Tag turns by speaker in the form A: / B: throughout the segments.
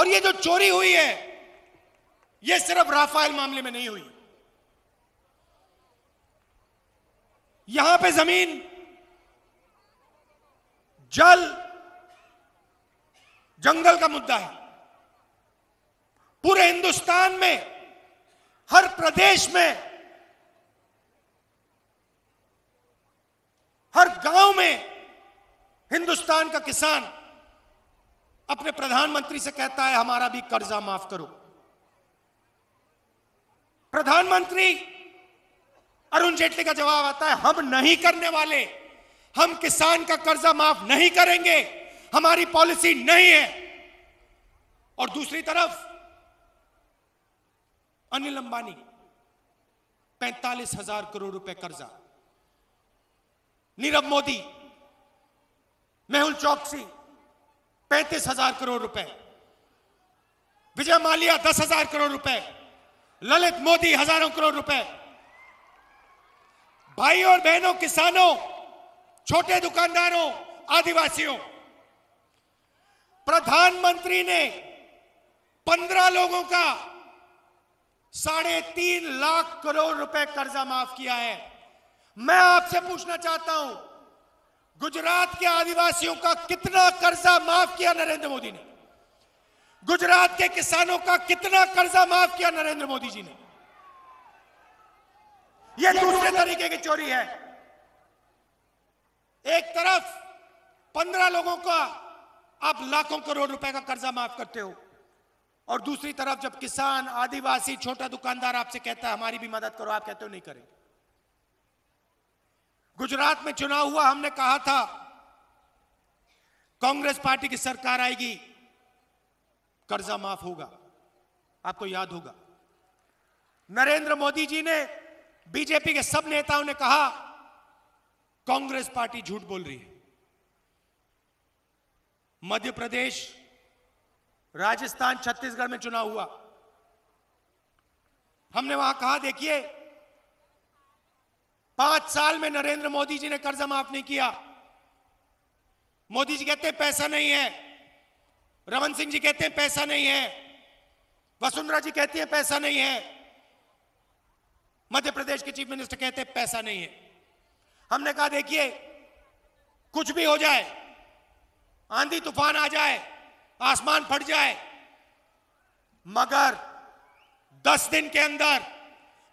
A: और ये जो चोरी हुई है ये सिर्फ राफेल मामले में नहीं हुई यहां पे जमीन जल जंगल का मुद्दा है पूरे हिंदुस्तान में हर प्रदेश में हर गांव में हिंदुस्तान का किसान अपने प्रधानमंत्री से कहता है हमारा भी कर्जा माफ करो प्रधानमंत्री अरुण जेटली का जवाब आता है हम नहीं करने वाले हम किसान का कर्जा माफ नहीं करेंगे हमारी पॉलिसी नहीं है और दूसरी तरफ अनिल अंबानी पैंतालीस हजार करोड़ रुपए कर्जा नीरव मोदी मेहुल चौकसी पैंतीस हजार करोड़ रुपए विजय मालिया दस हजार करोड़ रुपए ललित मोदी हजारों करोड़ रुपए भाई और बहनों किसानों छोटे दुकानदारों आदिवासियों प्रधानमंत्री ने पंद्रह लोगों का साढ़े तीन लाख करोड़ रुपए कर्जा माफ किया है मैं आपसे पूछना चाहता हूं गुजरात के आदिवासियों का कितना कर्जा माफ किया नरेंद्र मोदी ने गुजरात के किसानों का कितना कर्जा माफ किया नरेंद्र मोदी जी ने यह दूसरे तो- तरीके की चोरी है एक तरफ पंद्रह लोगों का आप लाखों करोड़ रुपए का कर्जा माफ करते हो और दूसरी तरफ जब किसान आदिवासी छोटा दुकानदार आपसे कहता है हमारी भी मदद करो आप कहते हो नहीं करेंगे गुजरात में चुनाव हुआ हमने कहा था कांग्रेस पार्टी की सरकार आएगी कर्जा माफ होगा आपको याद होगा नरेंद्र मोदी जी ने बीजेपी के सब नेताओं ने कहा कांग्रेस पार्टी झूठ बोल रही है मध्य प्रदेश राजस्थान छत्तीसगढ़ में चुनाव हुआ हमने वहां कहा देखिए पांच साल में नरेंद्र मोदी जी ने कर्जा माफ नहीं किया मोदी जी कहते हैं पैसा नहीं है रमन सिंह जी कहते हैं पैसा नहीं है वसुंधरा जी कहती है पैसा नहीं है मध्य प्रदेश के चीफ मिनिस्टर कहते हैं पैसा नहीं है हमने कहा देखिए कुछ भी हो जाए आंधी तूफान आ जाए आसमान फट जाए मगर दस दिन के अंदर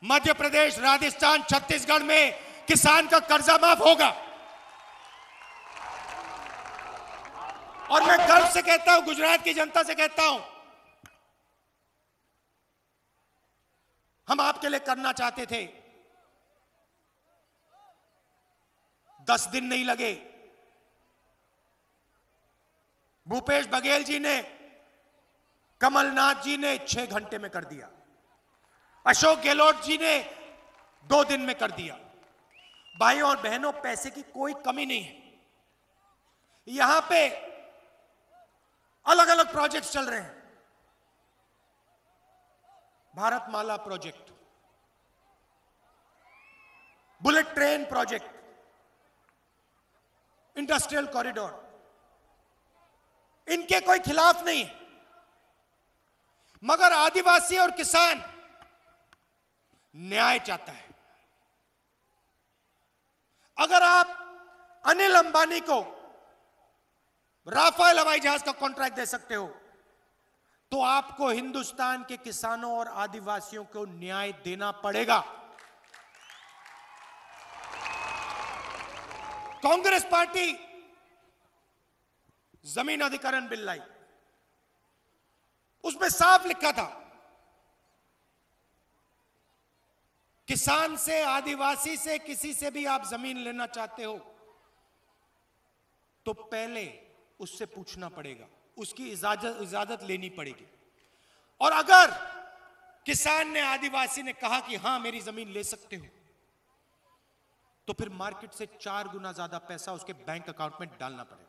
A: मध्य प्रदेश राजस्थान छत्तीसगढ़ में किसान का कर्जा माफ होगा और मैं गर्व से कहता हूं गुजरात की जनता से कहता हूं हम आपके लिए करना चाहते थे दस दिन नहीं लगे भूपेश बघेल जी ने कमलनाथ जी ने छह घंटे में कर दिया अशोक गहलोत जी ने दो दिन में कर दिया भाई और बहनों पैसे की कोई कमी नहीं है यहां पे अलग अलग प्रोजेक्ट्स चल रहे हैं Bharat Mala project bullet train project industrial corridor इनके कोई खिलाफ नहीं मगर आदिवासी और किसान न्याय चाहता है अगर आप अनिल अंबानी को राफेल हवाई जहाज का कॉन्ट्रैक्ट दे सकते हो तो आपको हिंदुस्तान के किसानों और आदिवासियों को न्याय देना पड़ेगा कांग्रेस पार्टी जमीन अधिकरण बिल लाई उसमें साफ लिखा था किसान से आदिवासी से किसी से भी आप जमीन लेना चाहते हो तो पहले उससे पूछना पड़ेगा उसकी इजाजत इजाजत लेनी पड़ेगी और अगर किसान ने आदिवासी ने कहा कि हां मेरी जमीन ले सकते हो तो फिर मार्केट से चार गुना ज्यादा पैसा उसके बैंक अकाउंट में डालना पड़ेगा